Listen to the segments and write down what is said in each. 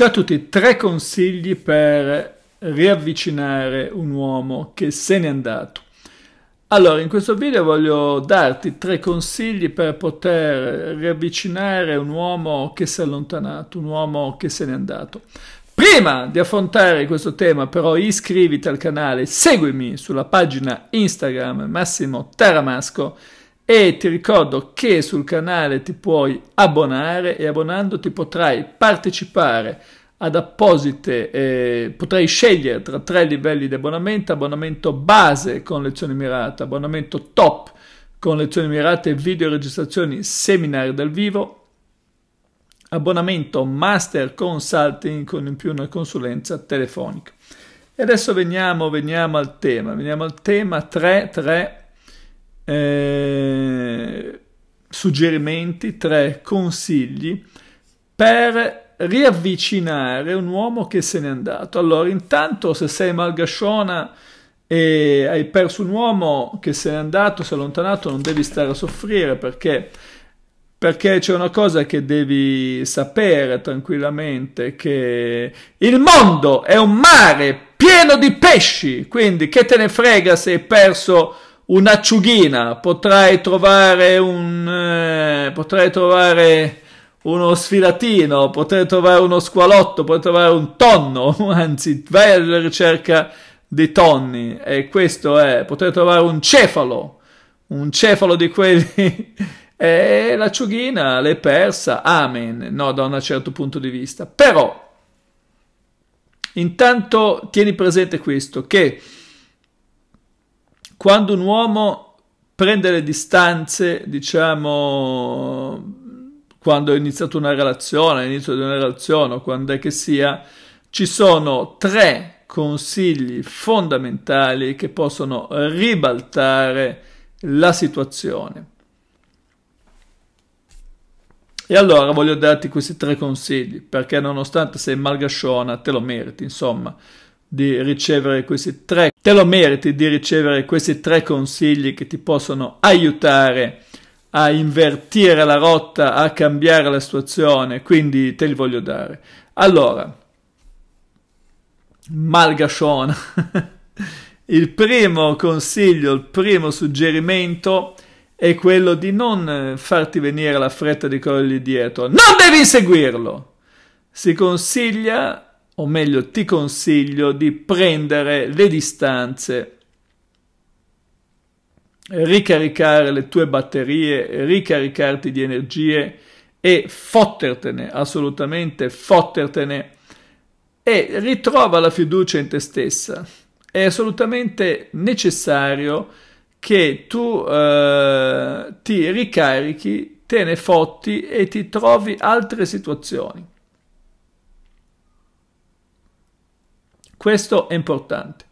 Ciao a tutti, tre consigli per riavvicinare un uomo che se n'è andato. Allora, in questo video voglio darti tre consigli per poter riavvicinare un uomo che si è allontanato, un uomo che se n'è andato. Prima di affrontare questo tema però iscriviti al canale, seguimi sulla pagina Instagram Massimo Taramasco e ti ricordo che sul canale ti puoi abbonare e abbonandoti potrai partecipare ad apposite, eh, potrai scegliere tra tre livelli di abbonamento, abbonamento base con lezioni mirate, abbonamento top con lezioni mirate, video registrazioni, seminari dal vivo, abbonamento master consulting con in più una consulenza telefonica. E adesso veniamo, veniamo al tema, veniamo al tema 3, 3, eh, suggerimenti, tre consigli per riavvicinare un uomo che se n'è andato. Allora, intanto se sei malgasciona e hai perso un uomo che se n'è andato, si è allontanato, non devi stare a soffrire perché perché c'è una cosa che devi sapere tranquillamente, che il mondo è un mare pieno di pesci, quindi che te ne frega se hai perso un'acciughina, potrai trovare un eh, potrai trovare uno sfilatino, potrai trovare uno squalotto, potrai trovare un tonno, anzi, vai alla ricerca di tonni e questo è potrai trovare un cefalo, un cefalo di quelli e l'acciughina l'hai persa, amen, no, da un certo punto di vista. Però intanto tieni presente questo che quando un uomo prende le distanze, diciamo, quando è iniziata una relazione, all'inizio di una relazione o quando è che sia, ci sono tre consigli fondamentali che possono ribaltare la situazione. E allora voglio darti questi tre consigli, perché nonostante sei malgasciona, te lo meriti, insomma, di ricevere questi tre, te lo meriti di ricevere questi tre consigli che ti possono aiutare a invertire la rotta, a cambiare la situazione, quindi te li voglio dare. Allora, malgasciona, il primo consiglio, il primo suggerimento è quello di non farti venire la fretta di quello lì dietro, non devi seguirlo. Si consiglia o meglio ti consiglio di prendere le distanze, ricaricare le tue batterie, ricaricarti di energie e fottertene, assolutamente fottertene e ritrova la fiducia in te stessa. È assolutamente necessario che tu eh, ti ricarichi, te ne fotti e ti trovi altre situazioni. Questo è importante.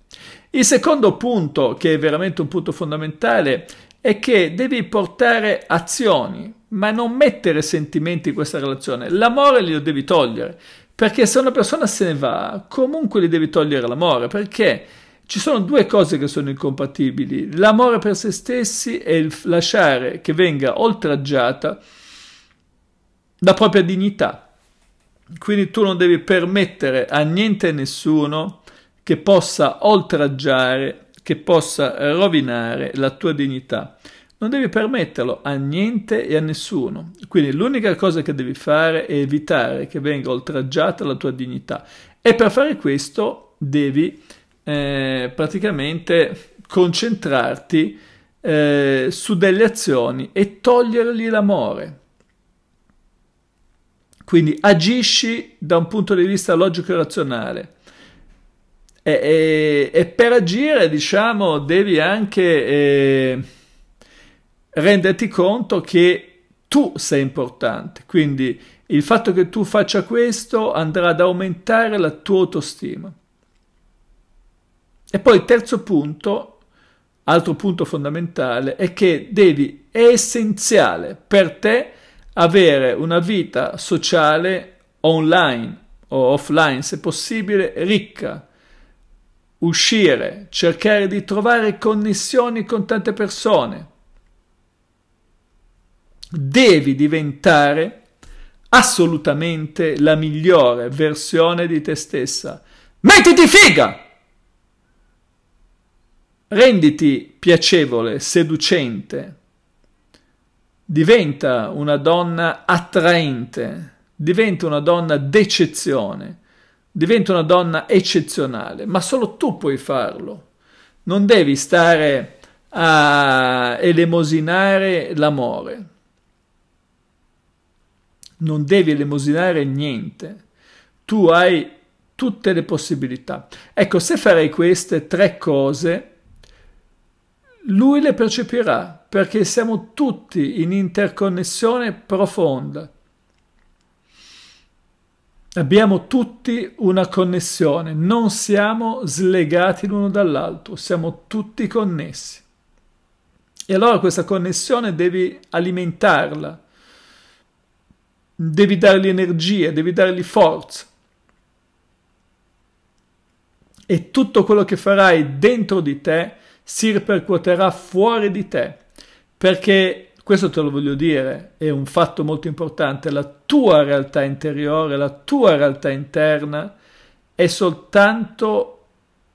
Il secondo punto, che è veramente un punto fondamentale, è che devi portare azioni, ma non mettere sentimenti in questa relazione. L'amore lo devi togliere, perché se una persona se ne va, comunque gli devi togliere l'amore, perché ci sono due cose che sono incompatibili, l'amore per se stessi e il lasciare che venga oltraggiata la propria dignità. Quindi tu non devi permettere a niente e nessuno che possa oltraggiare, che possa rovinare la tua dignità. Non devi permetterlo a niente e a nessuno. Quindi l'unica cosa che devi fare è evitare che venga oltraggiata la tua dignità. E per fare questo devi eh, praticamente concentrarti eh, su delle azioni e togliergli l'amore. Quindi agisci da un punto di vista logico e razionale. E, e, e per agire, diciamo, devi anche eh, renderti conto che tu sei importante. Quindi il fatto che tu faccia questo andrà ad aumentare la tua autostima. E poi terzo punto, altro punto fondamentale, è che devi, è essenziale per te avere una vita sociale online o offline, se possibile, ricca, uscire, cercare di trovare connessioni con tante persone. Devi diventare assolutamente la migliore versione di te stessa. Mettiti figa! Renditi piacevole, seducente diventa una donna attraente, diventa una donna d'eccezione, diventa una donna eccezionale, ma solo tu puoi farlo. Non devi stare a elemosinare l'amore. Non devi elemosinare niente. Tu hai tutte le possibilità. Ecco, se farei queste tre cose, lui le percepirà perché siamo tutti in interconnessione profonda. Abbiamo tutti una connessione, non siamo slegati l'uno dall'altro, siamo tutti connessi. E allora questa connessione devi alimentarla, devi dargli energia, devi dargli forza. E tutto quello che farai dentro di te si ripercuoterà fuori di te perché questo te lo voglio dire, è un fatto molto importante, la tua realtà interiore, la tua realtà interna è soltanto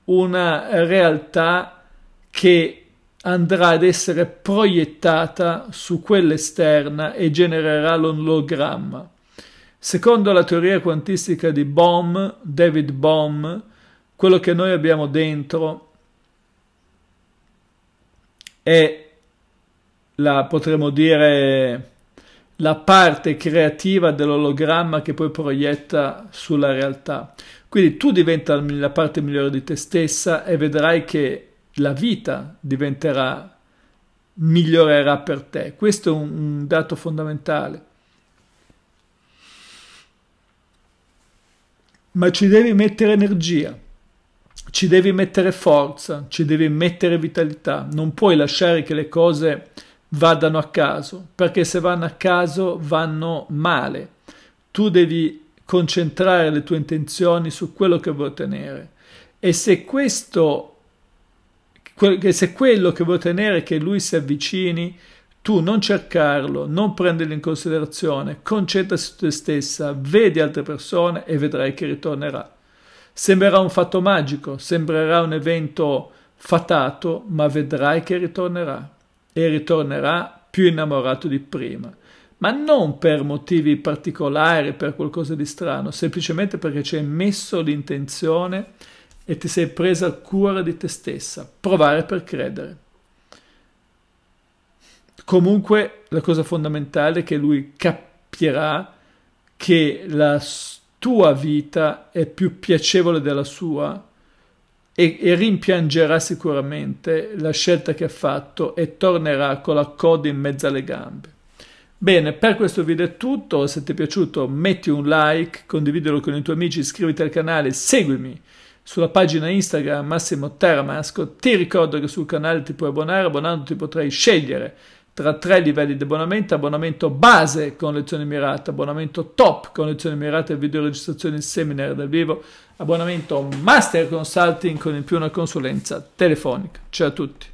una realtà che andrà ad essere proiettata su quella esterna e genererà l'ologramma. Secondo la teoria quantistica di Bohm, David Bohm, quello che noi abbiamo dentro è la, potremmo dire, la parte creativa dell'ologramma che poi proietta sulla realtà. Quindi tu diventa la parte migliore di te stessa e vedrai che la vita diventerà, migliorerà per te. Questo è un, un dato fondamentale. Ma ci devi mettere energia, ci devi mettere forza, ci devi mettere vitalità. Non puoi lasciare che le cose vadano a caso, perché se vanno a caso vanno male. Tu devi concentrare le tue intenzioni su quello che vuoi ottenere e se questo, se quello che vuoi ottenere è che lui si avvicini, tu non cercarlo, non prenderlo in considerazione, concentra su te stessa, vedi altre persone e vedrai che ritornerà. Sembrerà un fatto magico, sembrerà un evento fatato, ma vedrai che ritornerà e ritornerà più innamorato di prima. Ma non per motivi particolari, per qualcosa di strano, semplicemente perché ci hai messo l'intenzione e ti sei presa cura di te stessa. Provare per credere. Comunque la cosa fondamentale è che lui capirà che la tua vita è più piacevole della sua e, e rimpiangerà sicuramente la scelta che ha fatto e tornerà con la coda in mezzo alle gambe. Bene, per questo video è tutto, se ti è piaciuto metti un like, condividilo con i tuoi amici, iscriviti al canale, seguimi sulla pagina Instagram Massimo Teramasco, ti ricordo che sul canale ti puoi abbonare, abbonandoti potrai scegliere tra tre livelli di abbonamento, abbonamento base con lezioni mirate, abbonamento top con lezioni mirate, video videoregistrazioni seminar dal vivo, abbonamento master consulting con in più una consulenza telefonica. Ciao a tutti.